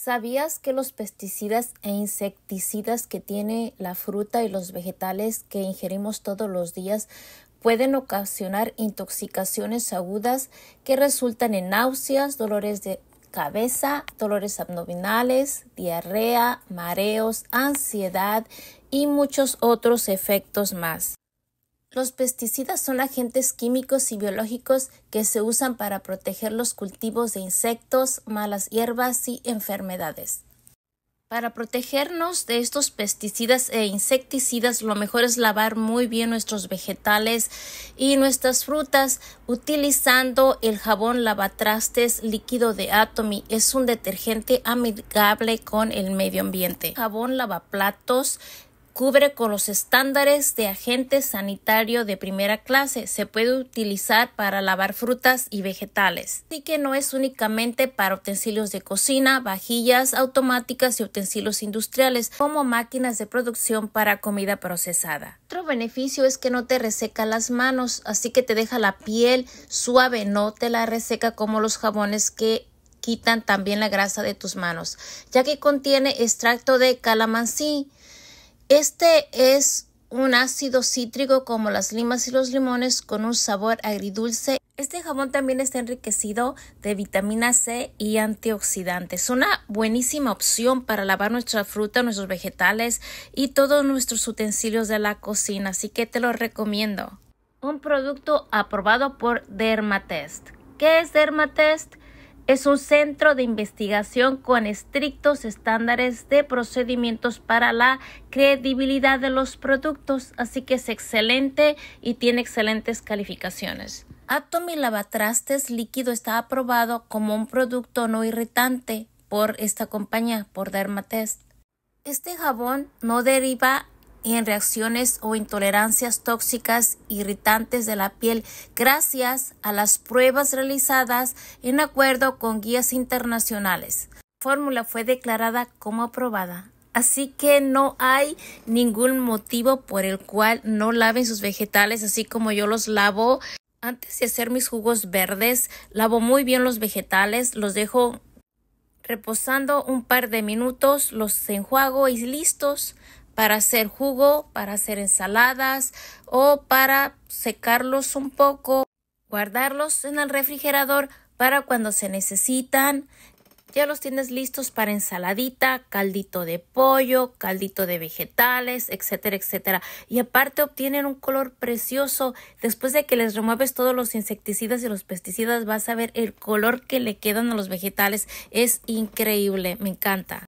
¿Sabías que los pesticidas e insecticidas que tiene la fruta y los vegetales que ingerimos todos los días pueden ocasionar intoxicaciones agudas que resultan en náuseas, dolores de cabeza, dolores abdominales, diarrea, mareos, ansiedad y muchos otros efectos más? Los pesticidas son agentes químicos y biológicos que se usan para proteger los cultivos de insectos, malas hierbas y enfermedades. Para protegernos de estos pesticidas e insecticidas, lo mejor es lavar muy bien nuestros vegetales y nuestras frutas utilizando el jabón lavatrastes líquido de Atomy. Es un detergente amigable con el medio ambiente. Jabón lavaplatos cubre con los estándares de agente sanitario de primera clase. Se puede utilizar para lavar frutas y vegetales. Así que no es únicamente para utensilios de cocina, vajillas automáticas y utensilios industriales como máquinas de producción para comida procesada. Otro beneficio es que no te reseca las manos, así que te deja la piel suave, no te la reseca como los jabones que quitan también la grasa de tus manos, ya que contiene extracto de calamansí este es un ácido cítrico como las limas y los limones con un sabor agridulce. Este jabón también está enriquecido de vitamina C y antioxidantes. Es Una buenísima opción para lavar nuestra fruta, nuestros vegetales y todos nuestros utensilios de la cocina, así que te lo recomiendo. Un producto aprobado por Dermatest. ¿Qué es Dermatest? Es un centro de investigación con estrictos estándares de procedimientos para la credibilidad de los productos, así que es excelente y tiene excelentes calificaciones. Atomy Lavatrastes líquido está aprobado como un producto no irritante por esta compañía, por Dermatest. Este jabón no deriva en reacciones o intolerancias tóxicas irritantes de la piel gracias a las pruebas realizadas en acuerdo con guías internacionales. fórmula fue declarada como aprobada. Así que no hay ningún motivo por el cual no laven sus vegetales así como yo los lavo. Antes de hacer mis jugos verdes, lavo muy bien los vegetales, los dejo reposando un par de minutos, los enjuago y listos para hacer jugo, para hacer ensaladas o para secarlos un poco, guardarlos en el refrigerador para cuando se necesitan. Ya los tienes listos para ensaladita, caldito de pollo, caldito de vegetales, etcétera, etcétera. Y aparte obtienen un color precioso. Después de que les remueves todos los insecticidas y los pesticidas, vas a ver el color que le quedan a los vegetales. Es increíble, me encanta.